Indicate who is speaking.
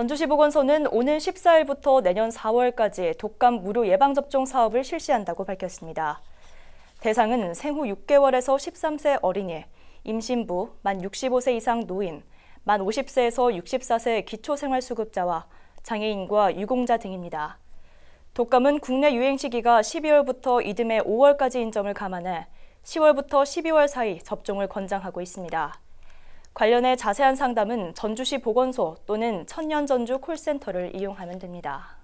Speaker 1: 전주시 보건소는 오는 14일부터 내년 4월까지 독감 무료 예방접종 사업을 실시한다고 밝혔습니다. 대상은 생후 6개월에서 13세 어린이, 임신부, 만 65세 이상 노인, 만 50세에서 64세 기초생활수급자와 장애인과 유공자 등입니다. 독감은 국내 유행 시기가 12월부터 이듬해 5월까지인 점을 감안해 10월부터 12월 사이 접종을 권장하고 있습니다. 관련해 자세한 상담은 전주시 보건소 또는 천년전주 콜센터를 이용하면 됩니다.